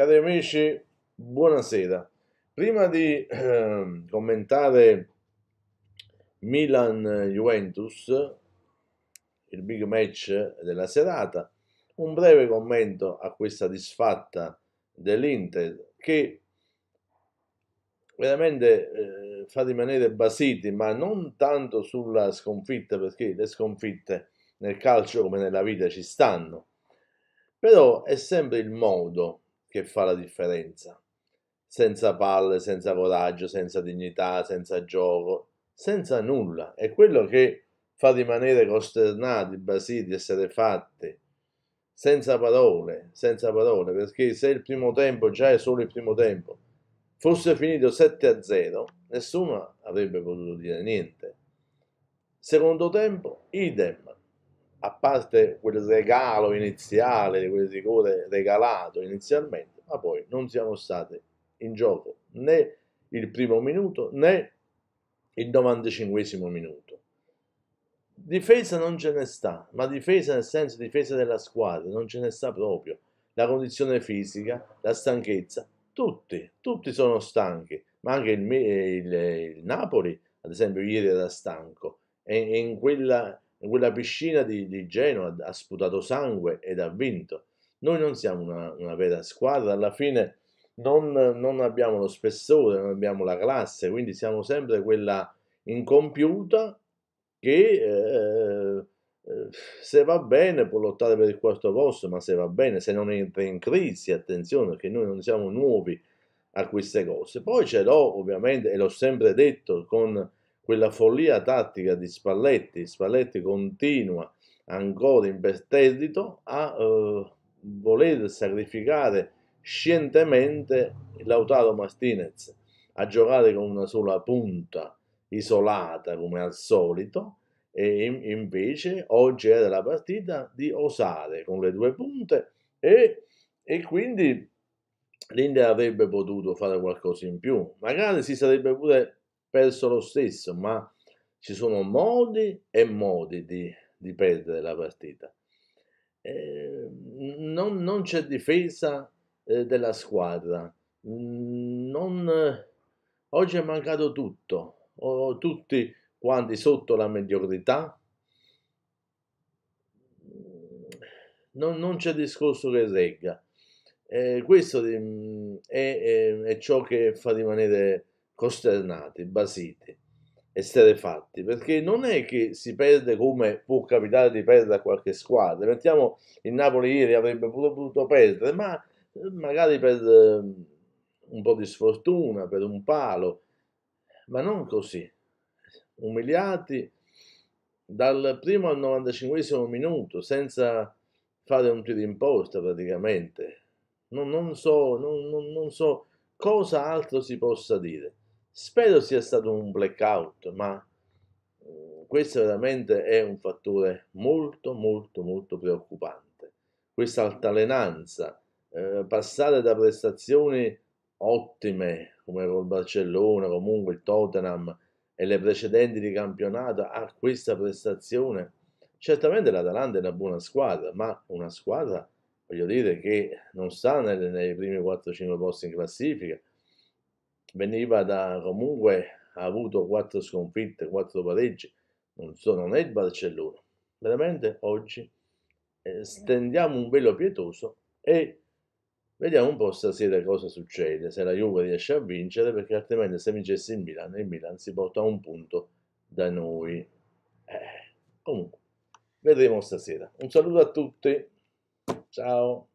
Cari amici, buonasera. Prima di eh, commentare Milan-Juventus, il big match della serata, un breve commento a questa disfatta dell'Inter che veramente eh, fa rimanere basiti, ma non tanto sulla sconfitta, perché le sconfitte nel calcio come nella vita ci stanno, però è sempre il modo che fa la differenza. Senza palle, senza coraggio, senza dignità, senza gioco, senza nulla. È quello che fa rimanere costernati, basiti, essere fatti, senza parole, senza parole, perché se il primo tempo già è solo il primo tempo, fosse finito 7 a 0, nessuno avrebbe potuto dire niente. Secondo tempo, idem, a parte quel regalo iniziale, quel rigore regalato inizialmente, ma poi non siamo stati in gioco né il primo minuto né il 95 minuto. Difesa non ce ne sta, ma difesa nel senso difesa della squadra, non ce ne sta proprio. La condizione fisica, la stanchezza, tutti, tutti sono stanchi, ma anche il, il, il Napoli, ad esempio, ieri era stanco e, e in quella in quella piscina di, di Genoa ha sputato sangue ed ha vinto. Noi non siamo una, una vera squadra, alla fine non, non, abbiamo lo spessore, non abbiamo la classe, quindi siamo sempre quella incompiuta che eh, eh se va bene può lottare per il quarto posto, ma se va bene, se non entra in crisi, attenzione, perché noi non siamo nuovi a queste cose. Poi ce l'ho ovviamente, e l'ho sempre detto, con quella follia tattica di Spalletti, Spalletti continua ancora in impestedito a eh, voler sacrificare scientemente Lautaro Martinez a giocare con una sola punta isolata come al solito e invece oggi era la partita di osare con le due punte e, e quindi l'India avrebbe potuto fare qualcosa in più magari si sarebbe pure perso lo stesso, ma ci sono modi e modi di, di perdere la partita. Eh, non, non, c'è difesa eh, della squadra, non, eh, oggi è mancato tutto, o, tutti quanti sotto la mediocrità. Non, non c'è discorso che regga. Eh, questo mm, è, è, è, ciò che fa rimanere costernati, basiti, esterefatti, perché non è che si perde come può capitare di perdere a qualche squadra. Mettiamo il Napoli ieri avrebbe potuto perdere, ma eh, magari per eh, un po' di sfortuna, per un palo, ma non così. Umiliati dal primo al 95 minuto, senza fare un tiro in posta praticamente. Non, non, so, non, non so cosa altro si possa dire. Spero sia stato un blackout, ma mm, questo veramente è un fattore molto, molto, molto preoccupante. Questa altalenanza, eh, passare da prestazioni ottime come col Barcellona, comunque il Tottenham e le precedenti di campionato a questa prestazione, certamente l'Atalanta è una buona squadra, ma una squadra, voglio dire, che non sta nelle, nei primi 4-5 posti in classifica, veniva da comunque ha avuto quattro sconfitte, quattro pareggi, non, so, non è il Barcellona. Veramente oggi eh, stendiamo un velo pietoso e vediamo un po' stasera cosa succede, se la Juve riesce a vincere, perché altrimenti se vincesse il Milan, il Milan si porta a un punto da noi. Eh, comunque, vedremo stasera. Un saluto a tutti, ciao!